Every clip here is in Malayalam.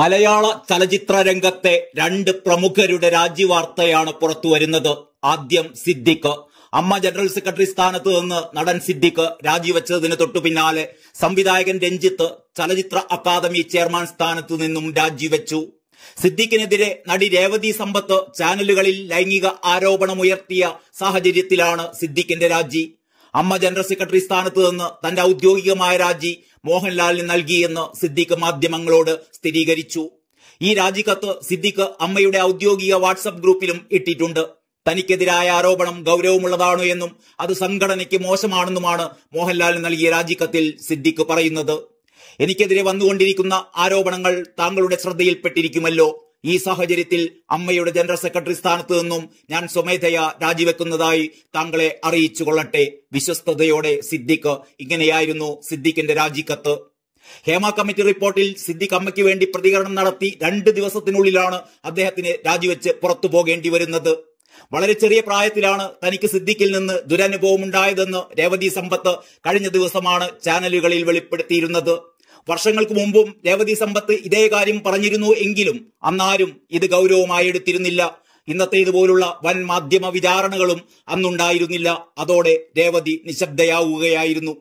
മലയാള ചലച്ചിത്ര രംഗത്തെ രണ്ട് പ്രമുഖരുടെ രാജ്യവാർത്തയാണ് പുറത്തു വരുന്നത് ആദ്യം സിദ്ദിഖ് അമ്മ ജനറൽ സെക്രട്ടറി സ്ഥാനത്ത് നിന്ന് നടൻ സിദ്ദിഖ് രാജിവെച്ചതിന് തൊട്ടു പിന്നാലെ സംവിധായകൻ രഞ്ജിത്ത് ചലച്ചിത്ര അക്കാദമി ചെയർമാൻ സ്ഥാനത്ത് നിന്നും രാജിവെച്ചു സിദ്ദിഖിനെതിരെ നടി രേവതി സമ്പത്ത് ചാനലുകളിൽ ലൈംഗിക ആരോപണമുയർത്തിയ സാഹചര്യത്തിലാണ് സിദ്ദിഖിന്റെ രാജി അമ്മ ജനറൽ സെക്രട്ടറി സ്ഥാനത്ത് നിന്ന് തന്റെ ഔദ്യോഗികമായ രാജി മോഹൻലാലിന് നൽകിയെന്ന് സിദ്ദിഖ് മാധ്യമങ്ങളോട് സ്ഥിരീകരിച്ചു ഈ രാജിക്കത്ത് സിദ്ദിഖ് അമ്മയുടെ ഔദ്യോഗിക വാട്സപ്പ് ഗ്രൂപ്പിലും ഇട്ടിട്ടുണ്ട് തനിക്കെതിരായ ആരോപണം ഗൌരവമുള്ളതാണോ എന്നും അത് സംഘടനയ്ക്ക് മോശമാണെന്നുമാണ് മോഹൻലാലിന് നൽകിയ രാജിക്കത്തിൽ സിദ്ദിഖ് പറയുന്നത് എനിക്കെതിരെ വന്നുകൊണ്ടിരിക്കുന്ന ആരോപണങ്ങൾ താങ്കളുടെ ശ്രദ്ധയിൽപ്പെട്ടിരിക്കുമല്ലോ ഈ സാഹചര്യത്തിൽ അമ്മയുടെ ജനറൽ സെക്രട്ടറി സ്ഥാനത്ത് നിന്നും ഞാൻ സ്വമേധയാ രാജിവെക്കുന്നതായി താങ്കളെ അറിയിച്ചു കൊള്ളട്ടെ വിശ്വസ്തയോടെ സിദ്ദിഖ് ഇങ്ങനെയായിരുന്നു സിദ്ദിഖിന്റെ രാജിക്കത്ത് ഹേമ കമ്മിറ്റി റിപ്പോർട്ടിൽ സിദ്ദിഖ് അമ്മയ്ക്ക് വേണ്ടി പ്രതികരണം നടത്തി രണ്ട് ദിവസത്തിനുള്ളിലാണ് അദ്ദേഹത്തിന് രാജിവെച്ച് പുറത്തു പോകേണ്ടി വരുന്നത് വളരെ ചെറിയ പ്രായത്തിലാണ് തനിക്ക് സിദ്ദിഖിൽ നിന്ന് ദുരനുഭവം ഉണ്ടായതെന്ന് രേവതി സമ്പത്ത് കഴിഞ്ഞ ദിവസമാണ് ചാനലുകളിൽ വെളിപ്പെടുത്തിയിരുന്നത് വർഷങ്ങൾക്ക് മുമ്പും രേവതി സമ്പത്ത് ഇതേ കാര്യം പറഞ്ഞിരുന്നു എങ്കിലും അന്നാരും ഇത് ഗൗരവമായി എടുത്തിരുന്നില്ല ഇന്നത്തെ ഇതുപോലുള്ള വൻ മാധ്യമ വിചാരണകളും അന്നുണ്ടായിരുന്നില്ല അതോടെ രേവതി നിശബ്ദയാവുകയായിരുന്നു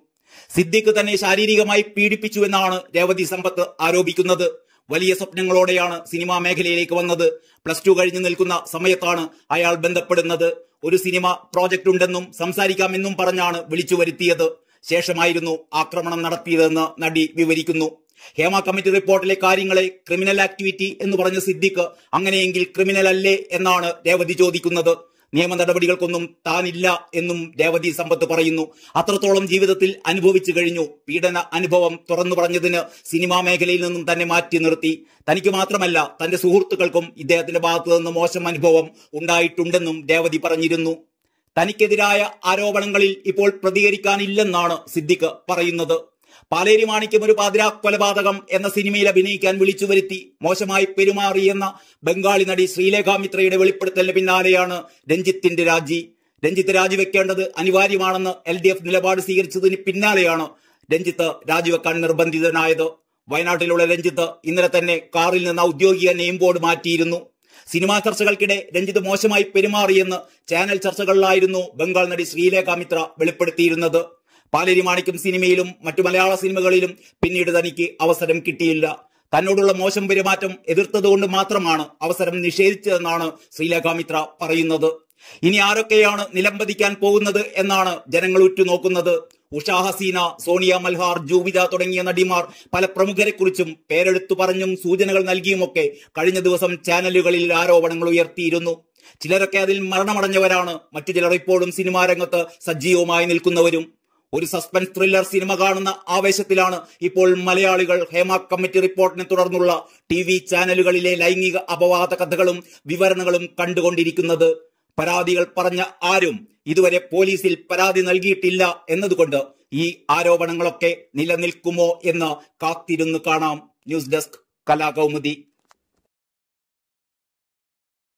സിദ്ദിഖ് തന്നെ ശാരീരികമായി പീഡിപ്പിച്ചു എന്നാണ് രേവതി സമ്പത്ത് ആരോപിക്കുന്നത് വലിയ സ്വപ്നങ്ങളോടെയാണ് സിനിമാ മേഖലയിലേക്ക് വന്നത് പ്ലസ് ടു കഴിഞ്ഞു നിൽക്കുന്ന സമയത്താണ് അയാൾ ബന്ധപ്പെടുന്നത് ഒരു സിനിമ പ്രോജക്റ്റ് ഉണ്ടെന്നും സംസാരിക്കാമെന്നും പറഞ്ഞാണ് വിളിച്ചു വരുത്തിയത് ശേഷമായിരുന്നു ആക്രമണം നടത്തിയതെന്ന് നടി വിവരിക്കുന്നു ഹേമ കമ്മിറ്റി റിപ്പോർട്ടിലെ കാര്യങ്ങളെ ക്രിമിനൽ ആക്ടിവിറ്റി എന്ന് പറഞ്ഞ സിദ്ദിഖ് അങ്ങനെയെങ്കിൽ ക്രിമിനൽ അല്ലേ എന്നാണ് രേവതി ചോദിക്കുന്നത് നിയമ നടപടികൾക്കൊന്നും താനില്ല എന്നും രേവതി സമ്പത്ത് പറയുന്നു അത്രത്തോളം ജീവിതത്തിൽ അനുഭവിച്ചു കഴിഞ്ഞു പീഡന അനുഭവം തുറന്നു പറഞ്ഞതിന് സിനിമാ മേഖലയിൽ നിന്നും തന്നെ മാറ്റി നിർത്തി തനിക്ക് മാത്രമല്ല തന്റെ സുഹൃത്തുക്കൾക്കും ഇദ്ദേഹത്തിന്റെ ഭാഗത്തു നിന്ന് മോശം അനുഭവം ഉണ്ടായിട്ടുണ്ടെന്നും രേവതി പറഞ്ഞിരുന്നു തനിക്കെതിരായ ആരോപണങ്ങളിൽ ഇപ്പോൾ പ്രതികരിക്കാനില്ലെന്നാണ് സിദ്ദിഖ് പറയുന്നത് പാലേരി മാണിക്യം ഒരു പാതിരാ കൊലപാതകം എന്ന സിനിമയിൽ അഭിനയിക്കാൻ വിളിച്ചു വരുത്തി മോശമായി പെരുമാറിയെന്ന ബംഗാളി നടി ശ്രീലേഖ മിത്രയുടെ വെളിപ്പെടുത്തലിന് പിന്നാലെയാണ് രഞ്ജിത്തിന്റെ രാജി രഞ്ജിത്ത് രാജിവെക്കേണ്ടത് അനിവാര്യമാണെന്ന് എൽ ഡി എഫ് നിലപാട് സ്വീകരിച്ചതിന് പിന്നാലെയാണ് രഞ്ജിത്ത് രാജിവെക്കാൻ നിർബന്ധിതനായത് വയനാട്ടിലുള്ള രഞ്ജിത്ത് ഇന്നലെ തന്നെ കാറിൽ നിന്ന് ഔദ്യോഗിക നെയിം ബോർഡ് മാറ്റിയിരുന്നു സിനിമാ ചർച്ചകൾക്കിടെ രഞ്ജിത്ത് മോശമായി പെരുമാറിയെന്ന് ചാനൽ ചർച്ചകളിലായിരുന്നു ബംഗാൾ നടി ശ്രീലേഖ മിത്ര വെളിപ്പെടുത്തിയിരുന്നത് പാലരിമാണിക്കും സിനിമയിലും മറ്റു മലയാള സിനിമകളിലും പിന്നീട് തനിക്ക് അവസരം കിട്ടിയില്ല തന്നോടുള്ള മോശം പെരുമാറ്റം എതിർത്തതുകൊണ്ട് മാത്രമാണ് അവസരം നിഷേധിച്ചതെന്നാണ് ശ്രീലേഖ മിത്ര പറയുന്നത് ഇനി ആരൊക്കെയാണ് നിലംപതിക്കാൻ പോകുന്നത് എന്നാണ് ജനങ്ങൾ ഉറ്റുനോക്കുന്നത് ഉഷ ഹസീന സോണിയ മൽഹാർ ജൂബിത തുടങ്ങിയ നടിമാർ പല പ്രമുഖരെക്കുറിച്ചും പേരെടുത്തു പറഞ്ഞും സൂചനകൾ നൽകിയുമൊക്കെ കഴിഞ്ഞ ദിവസം ചാനലുകളിൽ ആരോപണങ്ങൾ ഉയർത്തിയിരുന്നു ചിലരൊക്കെ അതിൽ മരണമടഞ്ഞവരാണ് മറ്റു ചിലർ ഇപ്പോഴും സിനിമാ രംഗത്ത് സജീവമായി നിൽക്കുന്നവരും ഒരു സസ്പെൻസ് ത്രില്ലർ സിനിമ കാണുന്ന ആവേശത്തിലാണ് ഇപ്പോൾ മലയാളികൾ ഹേമ കമ്മിറ്റി റിപ്പോർട്ടിനെ തുടർന്നുള്ള ടി ചാനലുകളിലെ ലൈംഗിക അപവാദ കഥകളും വിവരണങ്ങളും കണ്ടുകൊണ്ടിരിക്കുന്നത് പരാതികൾ പറഞ്ഞ ആരും ഇതുവരെ പോലീസിൽ പരാതി നൽകിയിട്ടില്ല എന്നതുകൊണ്ട് ഈ ആരോപണങ്ങളൊക്കെ നിലനിൽക്കുമോ എന്ന് കാത്തിരുന്നു കാണാം ന്യൂസ് ഡെസ്ക് കലാകൗമുദി